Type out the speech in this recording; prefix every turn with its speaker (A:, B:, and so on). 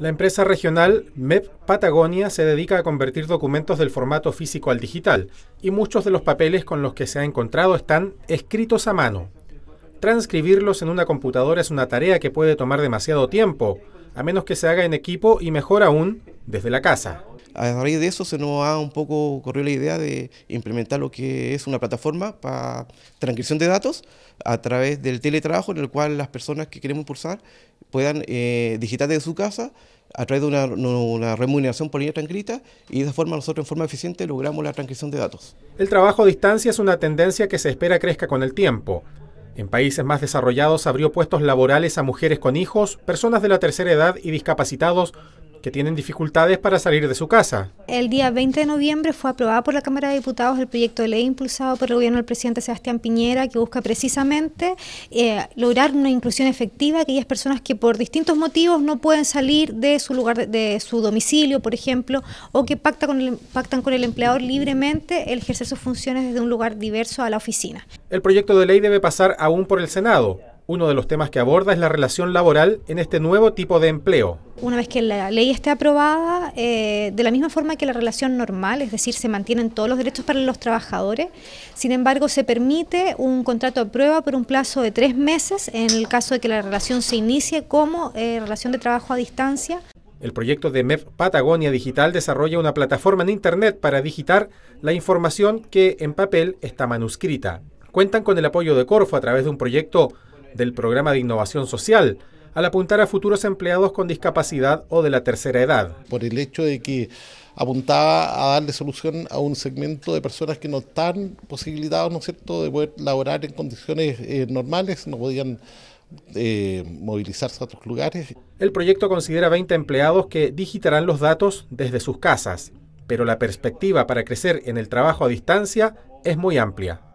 A: La empresa regional MEP Patagonia se dedica a convertir documentos del formato físico al digital y muchos de los papeles con los que se ha encontrado están escritos a mano. Transcribirlos en una computadora es una tarea que puede tomar demasiado tiempo, a menos que se haga en equipo y mejor aún, desde la casa.
B: A raíz de eso se nos ha un poco ocurrido la idea de implementar lo que es una plataforma para transcripción de datos a través del teletrabajo en el cual las personas que queremos impulsar puedan eh, digitar desde su casa a través de una, una, remuneración por línea transcrita y de esa forma nosotros en forma eficiente logramos la transcripción de datos. El trabajo a distancia es una tendencia que se espera crezca con el tiempo. En
A: países más desarrollados abrió puestos laborales a mujeres con hijos, personas de la tercera edad y discapacitados que tienen dificultades para salir de su casa.
C: El día 20 de noviembre fue aprobado por la Cámara de Diputados el proyecto de ley impulsado por el gobierno del presidente Sebastián Piñera, que busca precisamente eh, lograr una inclusión efectiva de aquellas personas que por distintos motivos no pueden salir de su lugar, de, su domicilio, por ejemplo, o que pacta con pactan con el empleador libremente el ejercer sus funciones desde un lugar diverso a la oficina.
A: El proyecto de ley debe pasar aún por el Senado uno de los temas que aborda es la relación laboral en este nuevo tipo de empleo.
C: Una vez que la ley esté aprobada, eh, de la misma forma que la relación normal, es decir, se mantienen todos los derechos para los trabajadores, sin embargo se permite un contrato de prueba por un plazo de tres meses en el caso de que la relación se inicie como eh, relación de trabajo a distancia.
A: El proyecto de MEP Patagonia Digital desarrolla una plataforma en Internet para digitar la información que en papel está manuscrita. Cuentan con el apoyo de Corfo a través de un proyecto del programa de innovación social al apuntar a futuros empleados con discapacidad o de la tercera edad. Por el hecho de que apuntaba a darle solución a un segmento de personas que no están posibilitados, ¿no es cierto?, de poder laborar en condiciones eh, normales, no podían eh, movilizarse a otros lugares. El proyecto considera 20 empleados que digitarán los datos desde sus casas, pero la perspectiva para crecer en el trabajo a distancia es muy amplia.